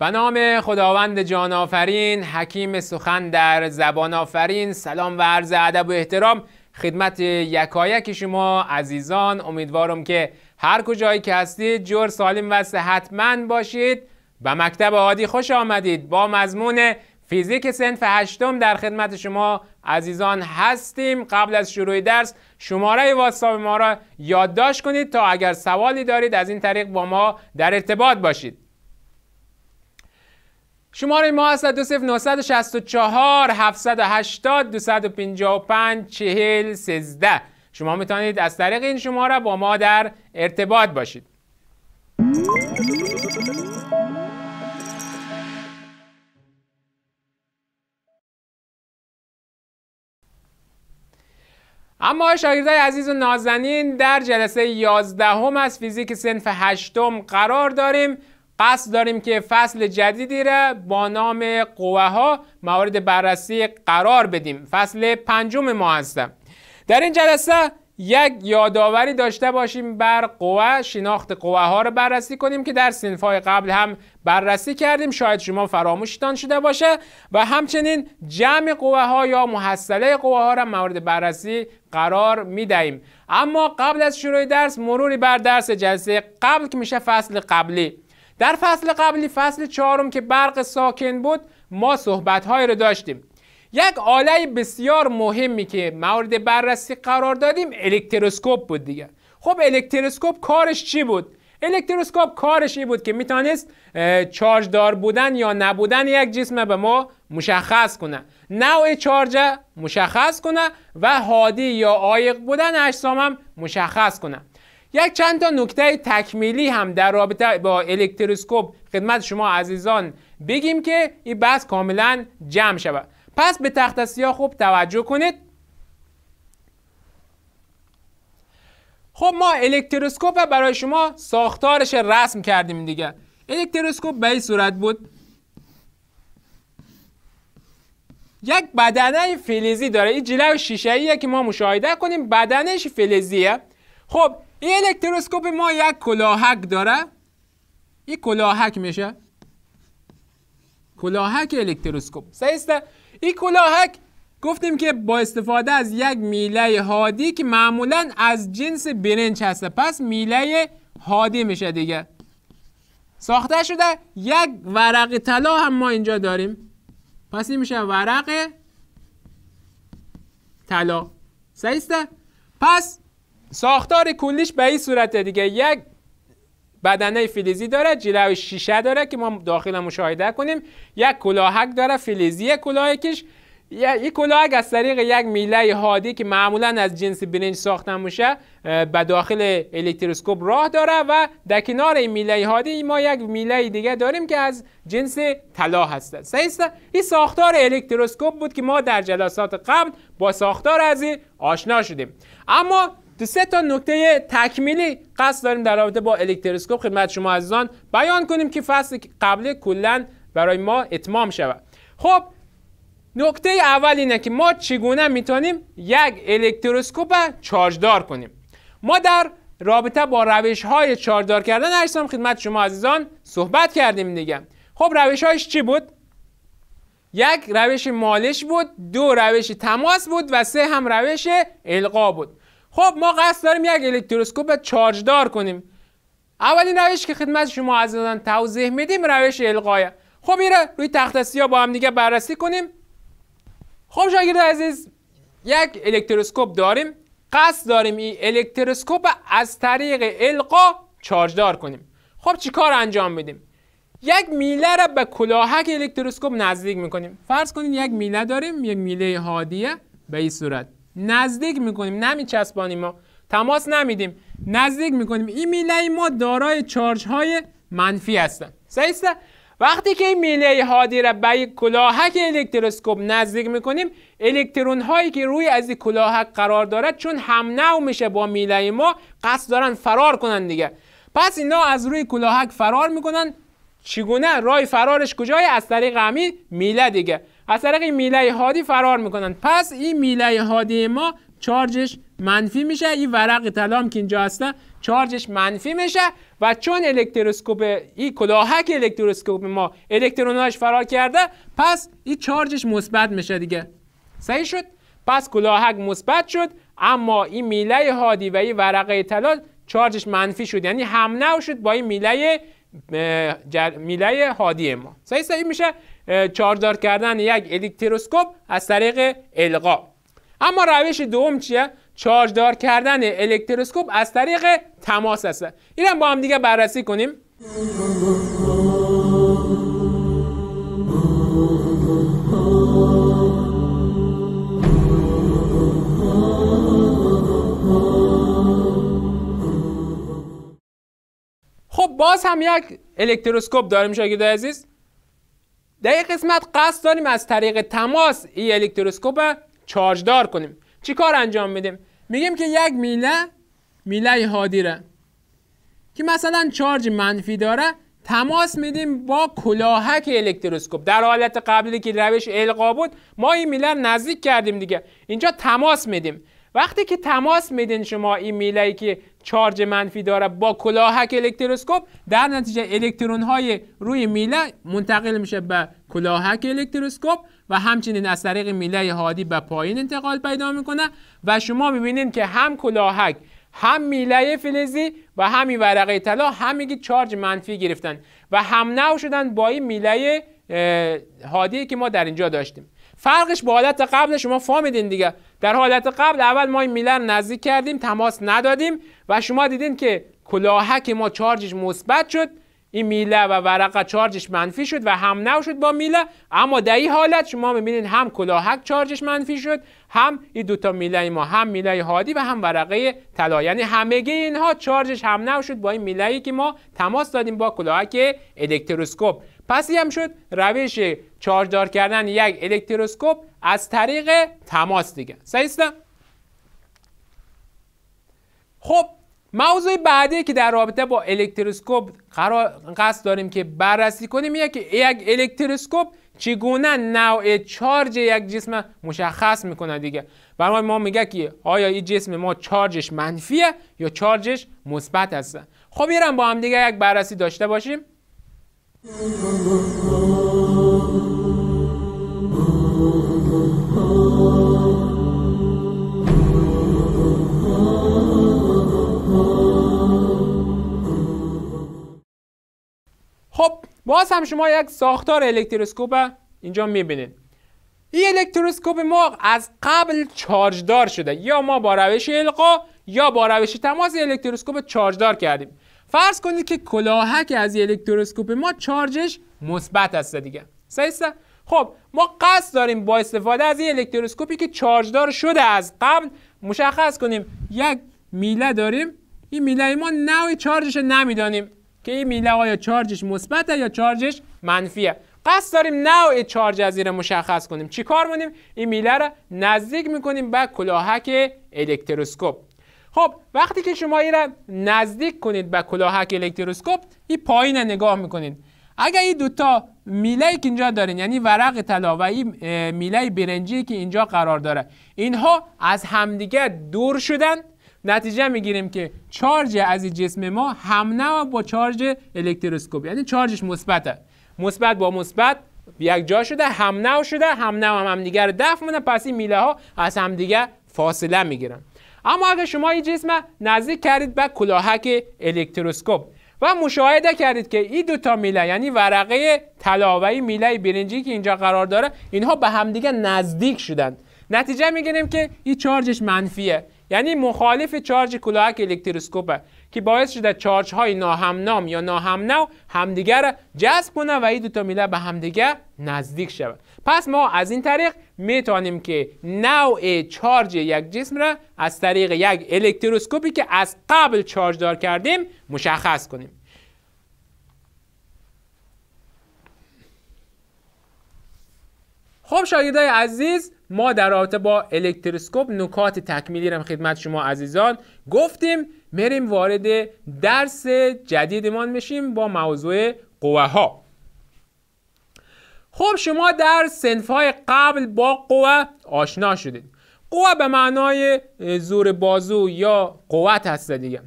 به نام خداوند جان آفرین حکیم سخن در زبان آفرین سلام و عرض ادب و احترام خدمت یکایک شما عزیزان امیدوارم که هر کجایی که هستید جور سالم و صحتمند باشید به مکتب عادی خوش آمدید با مضمون فیزیک سنف هشتم در خدمت شما عزیزان هستیم قبل از شروع درس شماره واتساپ ما را یادداشت کنید تا اگر سوالی دارید از این طریق با ما در ارتباط باشید شماره ما هست پینجا و پنج چهل سزده شما میتونید از طریق این شماره با ما در ارتباط باشید اما شاگردای عزیز و نازنین در جلسه 11 هم از فیزیک سنف هشتم قرار داریم قصد داریم که فصل جدیدی را با نام قوه ها موارد بررسی قرار بدیم فصل پنجم ما هستم در این جلسه یک یادآوری داشته باشیم بر قوه شناخت قوه ها رو بررسی کنیم که در سینف های قبل هم بررسی کردیم شاید شما فراموشتان شده باشه و همچنین جمع قوه ها یا محصله قوه ها را مورد بررسی قرار می دهیم اما قبل از شروع درس مروری بر درس جلسه قبل که میشه فصل قبلی در فصل قبلی فصل چهارم که برق ساکن بود ما صحبت های رو داشتیم یک آله بسیار مهمی که مورد بررسی قرار دادیم الکتروسکوپ بود دیگه خب الکتروسکوپ کارش چی بود الکتروسکوپ کارش این بود که میتونست چارج دار بودن یا نبودن یک جسم به ما مشخص کنه نوع چارج مشخص کنه و هادی یا عایق بودن اجسام هم مشخص کنه یک چند تا نکته تکمیلی هم در رابطه با الکتروسکوپ خدمت شما عزیزان بگیم که این بحث کاملا جمع شود پس به تخت سیاه خوب توجه کنید خب ما الکتروسکوپ برای شما ساختارش رسم کردیم دیگه الکتروسکوپ به این صورت بود یک بدنه فلزی داره این جلو شیشه که ما مشاهده کنیم بدنش فلزیه خب این الکتروسکوپ ما یک کلاهک داره این کلاهک میشه کلاهک الکتروسکوپ سیسته این کلاهک گفتیم که با استفاده از یک میله هادی که معمولا از جنس برنج هسته پس میله هادی میشه دیگه ساخته شده یک ورق طلا هم ما اینجا داریم پس این میشه ورق طلا سیسته پس ساختار کلیش به این صورته دیگه یک بدنه فلزی داره جلوی شیشه داره که ما داخل مشاهده کنیم یک کلاهک داره فلزی کلاهکش یک کلاهک از طریق یک میله هادی که معمولا از جنس برنج ساخته میشه به داخل الکتروسکوپ راه داره و در کنار این میله هادی ما یک میله دیگه داریم که از جنس طلا هست است؟ این ساختار الکتروسکوپ بود که ما در جلسات قبل با ساختار از آشنا شدیم اما سه تا نکته تکمیلی قصد داریم در رابطه با الکتروسکوپ خدمت شما عزیزان بیان کنیم که فصل قبل کلا برای ما اتمام شود خب نکته اول اینه که ما چگونه میتونیم یک الکتروسکوپ چارجدار کنیم ما در رابطه با روش های چارجدار کردن اجسام خدمت شما عزیزان صحبت کردیم دیگه خب روش هایش چی بود یک روش مالش بود دو روش تماس بود و سه هم روش القا بود خب ما قصد داریم یک الکتروسکوپ چارج دار کنیم اولین روش که خدمت شما عزیزان توضیح میدیم روش القایه خب این روی تخت سیاه با هم دیگه بررسی کنیم خب شاگرد عزیز یک الکتروسکوپ داریم قصد داریم این الکتروسکوپ از طریق القا چارجدار کنیم خب چیکار انجام میدیم یک میله را به کلاهک الکتروسکوپ نزدیک میکنیم فرض کنید یک میله داریم یک میله هادیه به این صورت نزدیک میکنیم نمیچسبانیم ما تماس نمیدیم نزدیک میکنیم این میله ما دارای چارج های منفی هستن صحیح وقتی که این میله هادی را به کلاهک الکتروسکوپ نزدیک میکنیم الکترون هایی که روی از این کلاهک قرار دارد چون هم نو میشه با میله ما قصد دارن فرار کنن دیگه پس اینا از روی کلاهک فرار میکنن چگونه رای فرارش کجای از طریق همین میله دیگه از طریق این میله هادی فرار میکنن پس این میله هادی ما چارجش منفی میشه این ورق طلام که اینجا هستن چارجش منفی میشه و چون الکتروسکوپ این کلاهک الکتروسکوپ ما الکتروناش فرار کرده پس این چارجش مثبت میشه دیگه صحیح شد پس کلاهک مثبت شد اما این میله هادی و این ورقه طلا چارجش منفی شد یعنی هم شد با این میله میله هادی ما صحیح سعی میشه چارجار کردن یک الکتروسکوپ از طریق القا اما روش دوم چیه چارجدار کردن الکتروسکوپ از طریق تماس است اینم با هم دیگه بررسی کنیم باز هم یک الکتروسکوپ داریم شاگرد عزیز در این قسمت قصد داریم از طریق تماس این الکتروسکوپ چارجدار کنیم چی کار انجام میدیم میگیم که یک میله میله هادی که مثلا چارج منفی داره تماس میدیم با کلاهک الکتروسکوپ در حالت قبلی که روش القا بود ما این میله نزدیک کردیم دیگه اینجا تماس میدیم وقتی که تماس میدین شما این میله‌ای که چارج منفی داره با کلاهک الکتروسکوپ در نتیجه الکترون های روی میله منتقل میشه به کلاهک الکتروسکوپ و همچنین از طریق میله هادی به پایین انتقال پیدا میکنه و شما میبینید که هم کلاهک هم میله فلزی و همین ورقه طلا همگی چارج منفی گرفتن و هم نو شدن با این میله هادی که ما در اینجا داشتیم فرقش با حالت قبل شما فهمیدین دیگه در حالت قبل اول ما این میلر نزدیک کردیم تماس ندادیم و شما دیدین که کلاهک ما چارجش مثبت شد این میله و ورقه چارجش منفی شد و هم نو شد با میله اما در این حالت شما میبینید هم کلاهک چارجش منفی شد هم این دوتا میله ما هم میله هادی و هم ورقه طلا یعنی همگی اینها چارجش هم نو شد با این میله که ما تماس دادیم با کلاهک الکتروسکوپ پس هم شد روش چارجدار کردن یک الکتروسکوپ از طریق تماس دیگه سیستم خب موضوع بعدی که در رابطه با الکتروسکوپ قصد داریم که بررسی کنیم که یک الکتروسکوپ چگونه نوع چارج یک جسم مشخص میکنه دیگه برای ما میگه که آیا این جسم ما چارجش منفیه یا چارجش مثبت هست خب میرم با هم دیگه یک بررسی داشته باشیم خب باز هم شما یک ساختار الکتروسکوپ اینجا میبینید این الکتروسکوپ ما از قبل چارجدار شده یا ما با روش القا یا با روش تماس الکتروسکوپ چارجدار کردیم فرض کنید که کلاهک از الکتروسکوپ ما چارجش مثبت است دیگه صحیح خب ما قصد داریم با استفاده از این الکتروسکوپی که چارجدار شده از قبل مشخص کنیم یک میله داریم این میله ما نوع چارجش نمیدانیم که این میله آیا چارجش مثبت یا چارجش منفیه قصد داریم نوع چارج از مشخص کنیم چیکار کنیم این میله را نزدیک میکنیم به کلاهک الکتروسکوپ خب وقتی که شما این را نزدیک کنید به کلاهک الکتروسکوپ این پایین نگاه میکنید اگر این دوتا میله که اینجا دارین یعنی ورق طلا و این میله برنجی که اینجا قرار داره اینها از همدیگه دور شدن نتیجه میگیریم که چارج از این جسم ما هم نوع با چارج الکتروسکوپ یعنی چارجش مثبته مثبت با مثبت یک جا شده هم نوع شده هم نوع هم رو دفع مونه پس این میله ها از همدیگه فاصله میگیرن اما اگر شما این جسم نزدیک کردید به کلاهک الکتروسکوپ و مشاهده کردید که این دو تا میله یعنی ورقه طلا و میله برنجی که اینجا قرار داره اینها به همدیگه نزدیک شدن نتیجه میگیریم که این چارجش منفیه یعنی مخالف چارج کلاهک الکتروسکوپه که باعث شده چارج های ناهمنام یا ناهمنو همدیگر را جذب کنه و این تا میله به همدیگه نزدیک شود پس ما از این طریق میتونیم که نوع چارج یک جسم را از طریق یک الکتروسکوپی که از قبل چارج دار کردیم مشخص کنیم خب شاگردای عزیز ما در رابطه با الکتروسکوپ نکات تکمیلی را خدمت شما عزیزان گفتیم میریم وارد درس جدیدمان میشیم با موضوع قوه ها خب شما در سنفهای قبل با قوه آشنا شدید قوه به معنای زور بازو یا قوت هست دیگه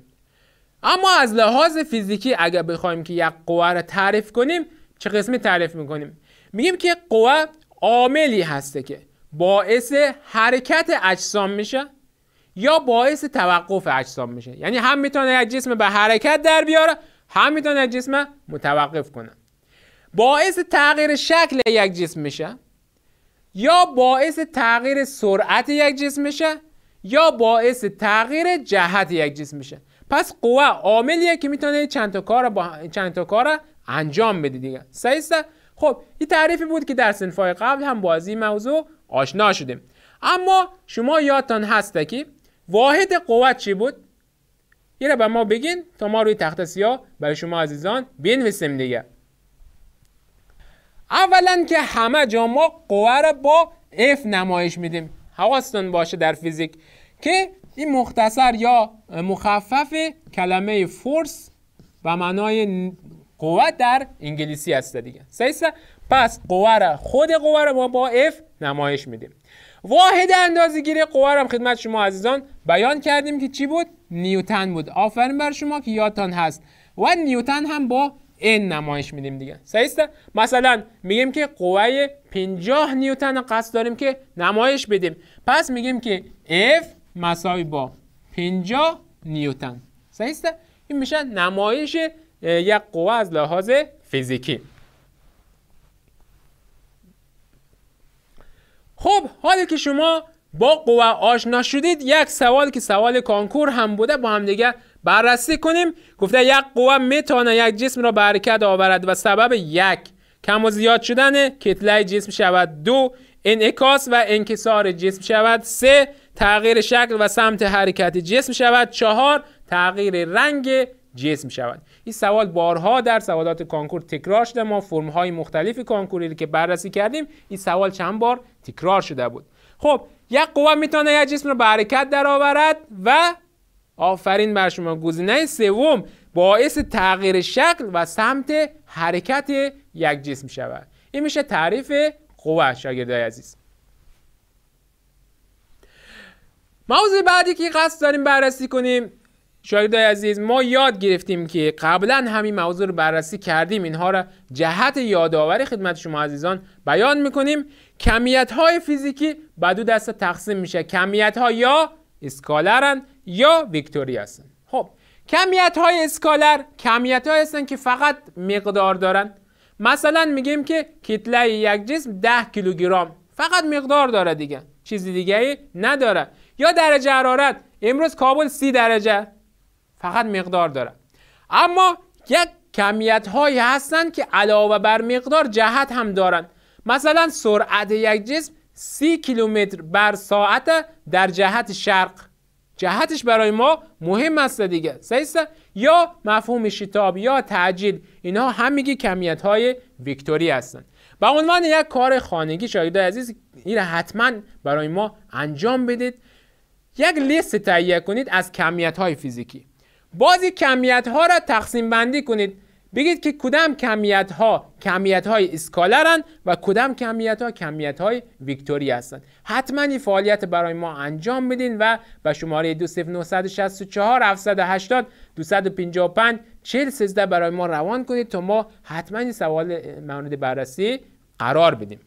اما از لحاظ فیزیکی اگر بخوایم که یک قوه را تعریف کنیم چه قسمی تعریف میکنیم میگیم که قوه عاملی هسته که باعث حرکت اجسام میشه یا باعث توقف اجسام میشه یعنی هم میتونه یک جسم به حرکت در بیاره هم میتونه یک جسم متوقف کنه باعث تغییر شکل یک جسم میشه یا باعث تغییر سرعت یک جسم میشه یا باعث تغییر جهت یک جسم میشه پس قوه عاملیه که میتونه چند تا کار با چند تا کار انجام بده دیگه سیسته خب این تعریفی بود که در سنفای قبل هم بازی موضوع آشنا شدیم اما شما یادتان هست که واحد قوت چی بود یه به ما بگین تا ما روی تخت سیاه برای شما عزیزان بنویسیم دیگه اولا که همه جا ما قوه را با F نمایش میدیم حواستون باشه در فیزیک که این مختصر یا مخفف کلمه فورس و معنای قوه در انگلیسی هست دیگه سیسته پس قوه خود قوه را ما با F نمایش میدیم واحد گیری قوه را خدمت شما عزیزان بیان کردیم که چی بود نیوتن بود آفرین بر شما که یادتان هست و نیوتن هم با این نمایش میدیم دیگه مثلا میگیم که قوه 50 نیوتن قصد داریم که نمایش بدیم پس میگیم که F مساوی با 50 نیوتن صحیح این میشه نمایش یک قوه از لحاظ فیزیکی خب حالا که شما با قوه آشنا شدید یک سوال که سوال کانکور هم بوده با هم دیگه بررسی کنیم گفته یک قوه میتونه یک جسم را به حرکت آورد و سبب یک کم و زیاد شدن کتله جسم شود دو انعکاس و انکسار جسم شود سه تغییر شکل و سمت حرکت جسم شود چهار تغییر رنگ جسم شود این سوال بارها در سوالات کانکور تکرار شده ما فرم های مختلف کانکوری که بررسی کردیم این سوال چند بار تکرار شده بود خب یک قوه میتونه یک جسم رو به حرکت درآورد و آفرین بر شما گزینه سوم باعث تغییر شکل و سمت حرکت یک جسم شود این میشه تعریف قوه شاگردای عزیز موضوع بعدی که قصد داریم بررسی کنیم شاگردای عزیز ما یاد گرفتیم که قبلا همین موضوع رو بررسی کردیم اینها را جهت یادآوری خدمت شما عزیزان بیان میکنیم کمیت های فیزیکی به دو دسته تقسیم میشه کمیت ها یا اسکالرن یا ویکتوری هستن خب کمیت های اسکالر کمیت های هستن که فقط مقدار دارن مثلا میگیم که کتله یک جسم 10 کیلوگرم فقط مقدار داره دیگه چیزی دیگه ای نداره یا درجه حرارت امروز کابل سی درجه فقط مقدار داره اما یک کمیت هستند که علاوه بر مقدار جهت هم دارند مثلا سرعت یک جسم سی کیلومتر بر ساعت در جهت شرق جهتش برای ما مهم است دیگه سیسته یا مفهوم شتاب یا تعجیل اینها همگی کمیت های ویکتوری هستند به عنوان یک کار خانگی شاید عزیز این حتما برای ما انجام بدید یک لیست تهیه کنید از کمیت های فیزیکی بازی کمیت ها را تقسیم بندی کنید بگید که کدام کمیت ها کمیت های اسکالرن و کدام کمیت ها کمیت های ویکتوری هستند حتما این فعالیت برای ما انجام بدین و به شماره 2964 780 255 413 برای ما روان کنید تا ما حتما این سوال مورد بررسی قرار بدیم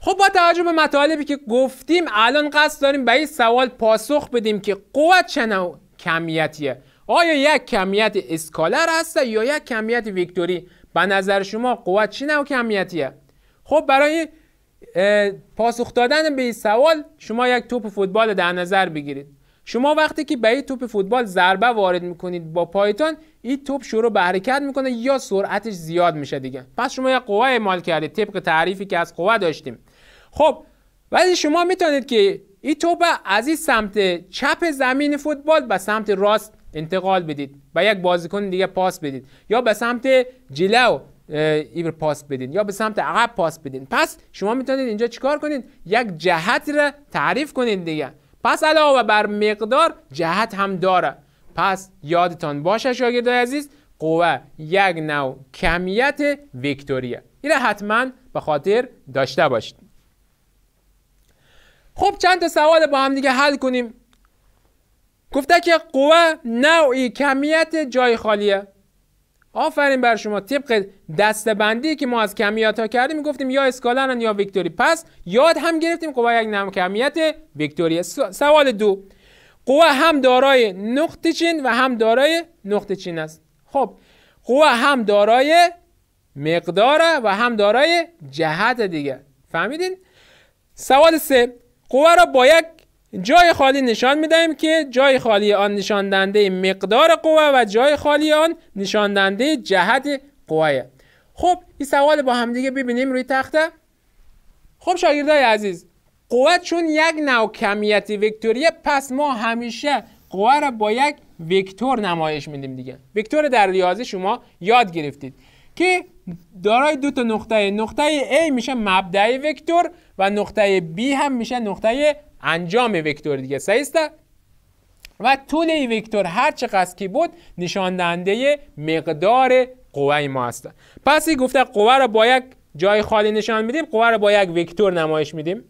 خب با توجه به مطالبی که گفتیم الان قصد داریم به این سوال پاسخ بدیم که قوت چه کمیتیه آیا یک کمیت اسکالر هست یا یک کمیت ویکتوری به نظر شما قوت چی و کمیتیه خب برای پاسخ دادن به این سوال شما یک توپ فوتبال در نظر بگیرید شما وقتی که به این توپ فوتبال ضربه وارد میکنید با پایتون این توپ شروع به حرکت میکنه یا سرعتش زیاد میشه دیگه پس شما یک قوه اعمال کردید طبق تعریفی که از قوه داشتیم خب ولی شما میتونید که این توپ از این سمت چپ زمین فوتبال به سمت راست انتقال بدید و یک بازیکن دیگه پاس بدید یا به سمت جلو ایبر پاس بدین یا به سمت عقب پاس بدین پس شما میتونید اینجا چیکار کنید یک جهت را تعریف کنید دیگه پس علاوه بر مقدار جهت هم داره پس یادتان باشه شاگردای عزیز قوه یک نوع کمیت ویکتوریه این حتما به خاطر داشته باشید خب چند تا سوال با هم دیگه حل کنیم گفته که قوه نوعی کمیت جای خالیه آفرین بر شما طبق دستبندی که ما از کمیت ها کردیم گفتیم یا اسکالرن یا ویکتوری پس یاد هم گرفتیم قوه یک نوع کمیت ویکتوری سوال دو قوه هم دارای نقطه چین و هم دارای نقطه چین است خب قوه هم دارای مقداره و هم دارای جهت دیگه فهمیدین سوال سه قوه را با یک جای خالی نشان میدهیم که جای خالی آن نشاندنده مقدار قوه و جای خالی آن نشاندنده جهت قوه خب این سوال با همدیگه ببینیم روی تخته خب شاگردای عزیز قوه چون یک نوع کمیت وکتوریه پس ما همیشه قوه را با یک وکتور نمایش میدیم دیگه وکتور در ریاضی شما یاد گرفتید که دارای دو تا نقطه نقطه A میشه مبدع وکتور و نقطه B هم میشه نقطه انجام وکتور دیگه سیسته و طول این وکتور هر چقدر که بود نشان دهنده مقدار قوه ما است پس این گفته قوه رو با یک جای خالی نشان میدیم قوه رو با یک وکتور نمایش میدیم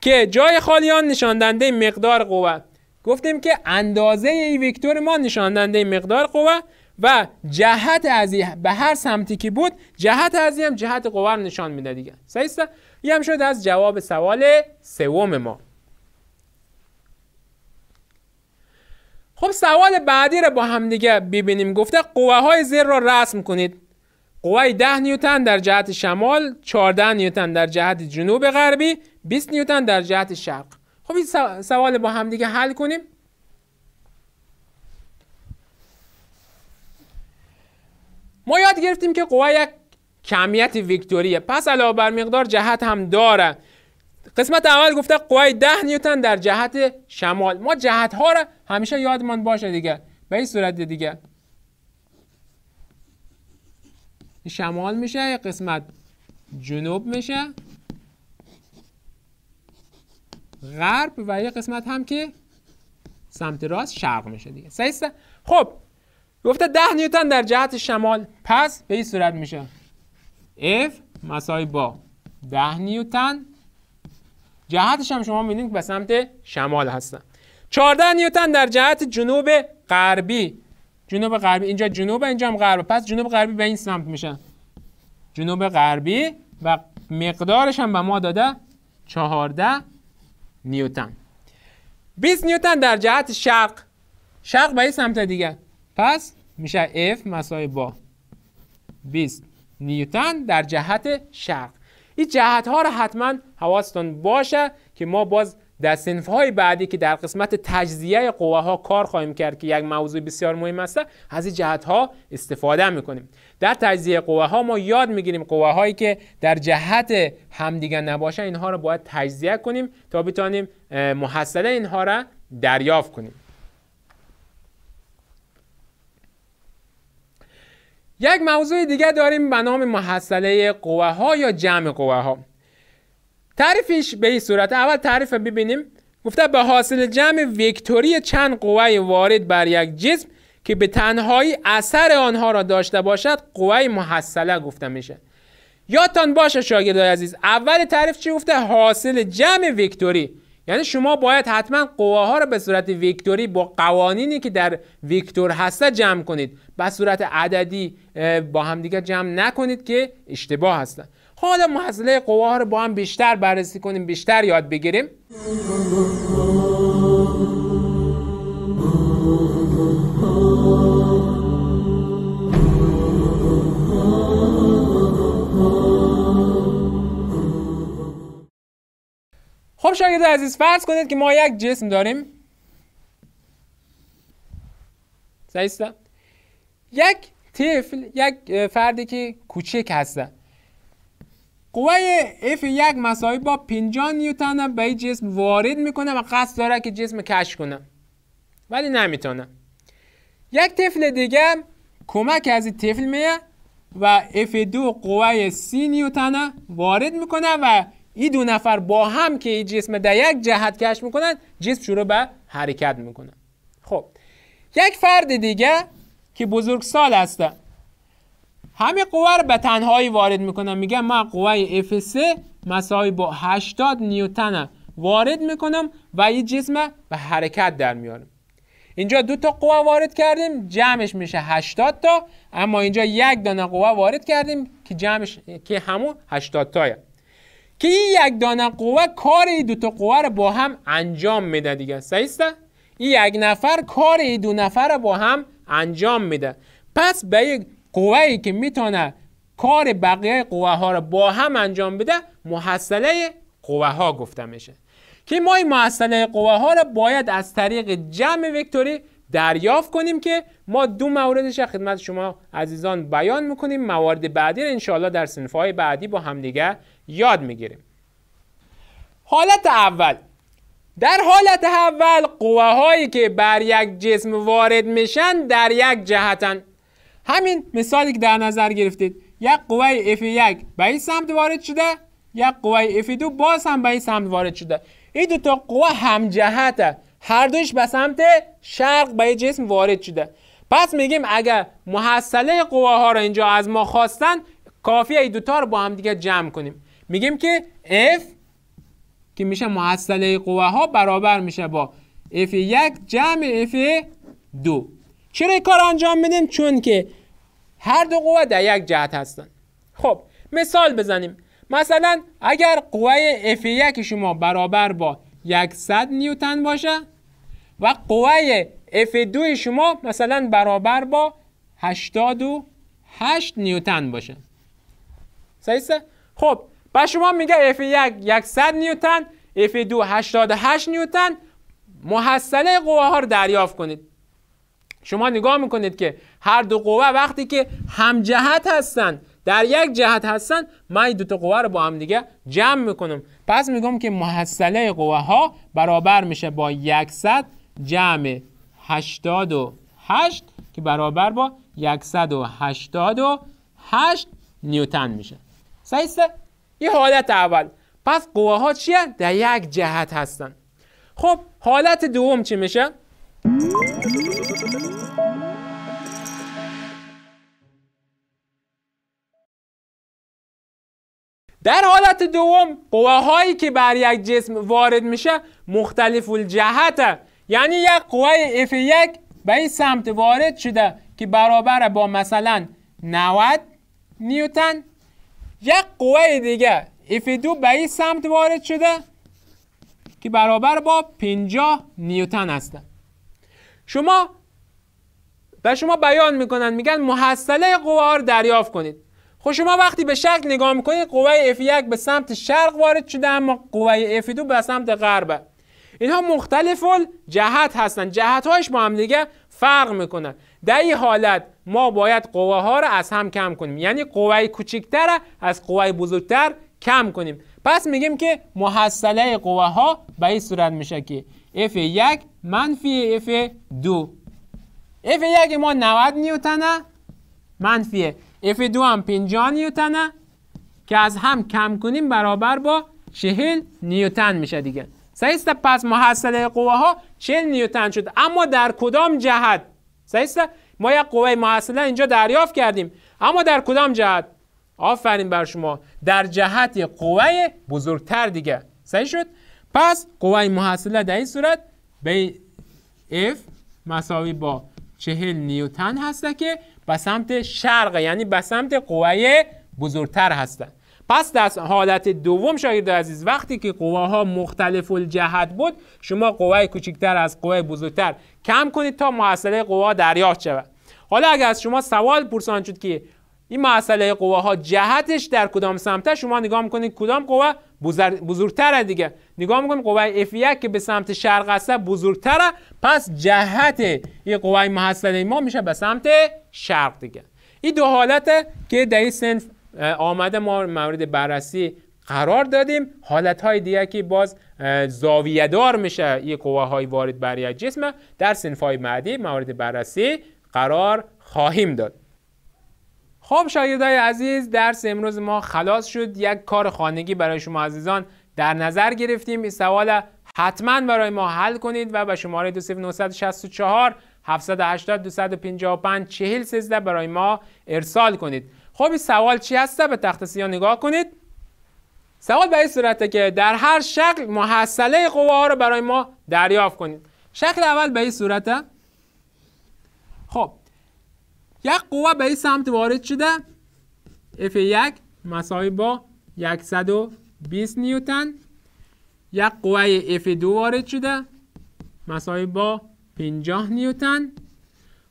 که جای خالی آن نشان دهنده مقدار قوه گفتیم که اندازه این وکتور ما نشان دهنده مقدار قوه و جهت از به هر سمتی که بود جهت از هم جهت قوه رو نشان میده دیگه صحیح است هم شد از جواب سوال سوم ما خب سوال بعدی رو با هم دیگه ببینیم گفته قوه زیر را رسم کنید قوه 10 نیوتن در جهت شمال 14 نیوتن در جهت جنوب غربی 20 نیوتن در جهت شرق خب این سوال با دیگه حل کنیم ما یاد گرفتیم که قوه یک کمیت ویکتوریه پس علاوه بر مقدار جهت هم داره قسمت اول گفته قوه 10 نیوتن در جهت شمال ما جهت ها را همیشه یادمان باشه دیگه به این صورت دیگه شمال میشه قسمت جنوب میشه غرب و یه قسمت هم که سمت راست شرق میشه دیگه سیسته خب گفته ده نیوتن در جهت شمال پس به این صورت میشه F مسای با ده نیوتن جهتش هم شما که به سمت شمال هستن 14 نیوتن در جهت جنوب غربی جنوب غربی اینجا جنوب اینجا هم غرب پس جنوب غربی به این سمت میشه جنوب غربی و مقدارش هم به ما داده 14 نیوتن 20 نیوتن در جهت شرق شرق به این سمت دیگه پس میشه F مساوی با 20 نیوتن در جهت شرق این جهت ها رو حتما حواستان باشه که ما باز در های بعدی که در قسمت تجزیه قوه ها کار خواهیم کرد که یک موضوع بسیار مهم است از این جهت ها استفاده میکنیم در تجزیه قوه ها ما یاد میگیریم قوه هایی که در جهت همدیگه نباشه اینها را باید تجزیه کنیم تا بتوانیم محصله اینها را دریافت کنیم یک موضوع دیگه داریم به نام محصله قوه ها یا جمع قوه ها تعریفش به این صورت اول تعریف ببینیم گفته به حاصل جمع ویکتوری چند قوه وارد بر یک جسم که به تنهایی اثر آنها را داشته باشد قوه محصله گفته میشه یادتان باشه شاگردای عزیز اول تعریف چی گفته حاصل جمع ویکتوری یعنی شما باید حتما قواه ها را به صورت ویکتوری با قوانینی که در ویکتور هسته جمع کنید به صورت عددی با همدیگه جمع نکنید که اشتباه هستن خب حالا محصله قوا رو با هم بیشتر بررسی کنیم بیشتر یاد بگیریم خب شاگرد عزیز فرض کنید که ما یک جسم داریم صحیح یک طفل یک فردی که کوچک هستن قوه F 1 مساوی با 50 نیوتن به این جسم وارد میکنه و قصد داره که جسم کش کنه ولی نمیتونه یک طفل دیگه کمک از این طفل میه و F2 قوه 30 نیوتن وارد میکنه و این دو نفر با هم که این جسم در یک جهت کش میکنن جسم شروع به حرکت میکنه خب یک فرد دیگه که بزرگسال هسته همه قوه رو به تنهایی وارد میکنم میگم من قوه F3 مساوی با 80 نیوتن وارد میکنم و یه جسم به حرکت در میارم اینجا دو تا قوه وارد کردیم جمعش میشه 80 تا اما اینجا یک دانه قوه وارد کردیم که جمعش که همون 80 تایه که این یک دانه قوه کار این دو تا قوه رو با هم انجام میده دیگه است این یک نفر کار این دو نفر رو با هم انجام میده پس به ای که میتونه کار بقیه قوه ها رو با هم انجام بده محصله قوه ها گفته میشه که ما این محصله قوه ها رو باید از طریق جمع وکتوری دریافت کنیم که ما دو موردش خدمت شما عزیزان بیان میکنیم موارد بعدی رو انشاءالله در های بعدی با همدیگه یاد میگیریم حالت اول در حالت اول قوه هایی که بر یک جسم وارد میشن در یک جهتن همین مثالی که در نظر گرفتید یک قوه F1 به این سمت وارد شده یک قوه F2 باز هم به این سمت وارد شده این دو تا قوه جهته هر دوش به سمت شرق به جسم وارد شده پس میگیم اگر محصله قوه ها را اینجا از ما خواستن کافیه این تا رو با هم دیگه جمع کنیم میگیم که F که میشه محصله قوه ها برابر میشه با F1 جمع F2 چرا کار انجام میدیم چون که هر دو قوه در یک جهت هستند خب مثال بزنیم مثلا اگر قوه F1 شما برابر با 100 نیوتن باشه و قوه F2 شما مثلا برابر با 88 نیوتن باشه صحیحه خب به شما میگه F1 100 نیوتن F2 88 نیوتن محصله قوه ها رو دریافت کنید شما نگاه میکنید که هر دو قوه وقتی که همجهت هستن در یک جهت هستن من دو تا قوه رو با هم دیگه جمع میکنم پس میگم که محصله قوه ها برابر میشه با 100 جمع 88 که برابر با 188 نیوتن میشه سعیسته این حالت اول پس قوه ها چیه؟ در یک جهت هستن خب حالت دوم چی میشه؟ در حالت دوم قواهایی که بر یک جسم وارد میشه مختلف الجهت یعنی یک قوه F1 به این سمت وارد شده که برابر با مثلا 90 نیوتن یک قوه دیگه F2 به این سمت وارد شده که برابر با 50 نیوتن است شما به شما بیان میکنن میگن محصله قوه رو دریافت کنید خب شما وقتی به شکل نگاه میکنید قوه F1 به سمت شرق وارد شده اما قوه F2 به سمت غربه اینها مختلف جهت هستند هاش با هم دیگه فرق میکنن در این حالت ما باید قوه ها را از هم کم کنیم یعنی قوه کوچکتر از قوه بزرگتر کم کنیم پس میگیم که محصله قوه ها به این صورت میشه که F1 منفی F2 F1 ما 90 نیوتنه منفی اف دو هم 50 نیوتنه که از هم کم کنیم برابر با 40 نیوتن میشه دیگه صحیح پس محصله قوه ها 40 نیوتن شد اما در کدام جهت صحیح ما یک قوه محصله اینجا دریافت کردیم اما در کدام جهت آفرین بر شما در جهت قوه بزرگتر دیگه صحیح شد پس قوه محصله در این صورت به F مساوی با چهل نیوتن هستن که به سمت شرق یعنی به سمت قوه بزرگتر هستند پس در حالت دوم شاگرد عزیز وقتی که ها مختلف الجهت بود شما قوه کوچکتر از قوه بزرگتر کم کنید تا معصله قوا دریافت شود حالا اگر از شما سوال پرسان شد که این معصله ها جهتش در کدام سمته شما نگاه کنید کدام قوه بزرگتره دیگه نگاه میکنیم قوه F1 که به سمت شرق هسته بزرگتره پس جهت این قوه محصله ما میشه به سمت شرق دیگه این دو حالت که در این سنف آمده ما مورد بررسی قرار دادیم حالت های دیگه که باز زاویه میشه یه قوه های وارد بر یک جسم در سنف های بعدی مورد بررسی قرار خواهیم داد خب شاگردای عزیز درس امروز ما خلاص شد یک کار خانگی برای شما عزیزان در نظر گرفتیم این سوال حتما برای ما حل کنید و به شماره 2964 780 255 40 13 برای ما ارسال کنید خب این سوال چی هسته به تخت سیاه نگاه کنید سوال به این صورته که در هر شکل محصله قوه ها رو برای ما دریافت کنید شکل اول به این صورته خب یک قوه به این سمت وارد شده F1 مساوی با 120 نیوتن یک قوه F2 وارد شده مساوی با 50 نیوتن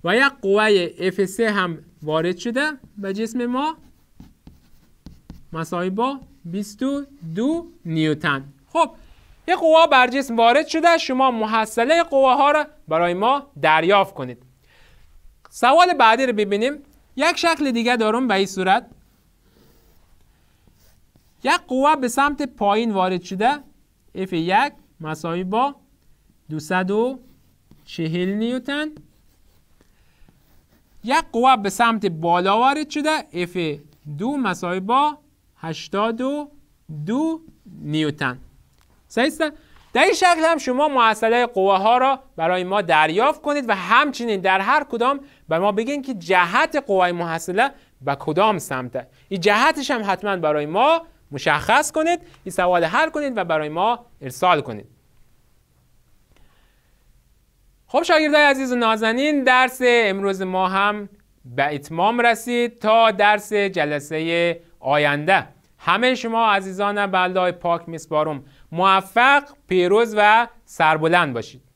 و یک قوه f 3 هم وارد شده به جسم ما مساوی با 22 نیوتن خب یک قوه بر جسم وارد شده شما محصله قوه ها را برای ما دریافت کنید سوال بعدی رو ببینیم یک شکل دیگه دارم به این صورت یک قوه به سمت پایین وارد شده F1 مساوی با 240 نیوتن یک قوه به سمت بالا وارد شده F2 مساوی با 82 نیوتن صحیح در این شکل هم شما معصله قوه ها را برای ما دریافت کنید و همچنین در هر کدام به ما بگین که جهت قوه محصله به کدام سمته این جهتش هم حتما برای ما مشخص کنید این سوال حل کنید و برای ما ارسال کنید خب شاگردای عزیز و نازنین درس امروز ما هم به اتمام رسید تا درس جلسه آینده همه شما عزیزان بلده پاک میسپارم موفق پیروز و سربلند باشید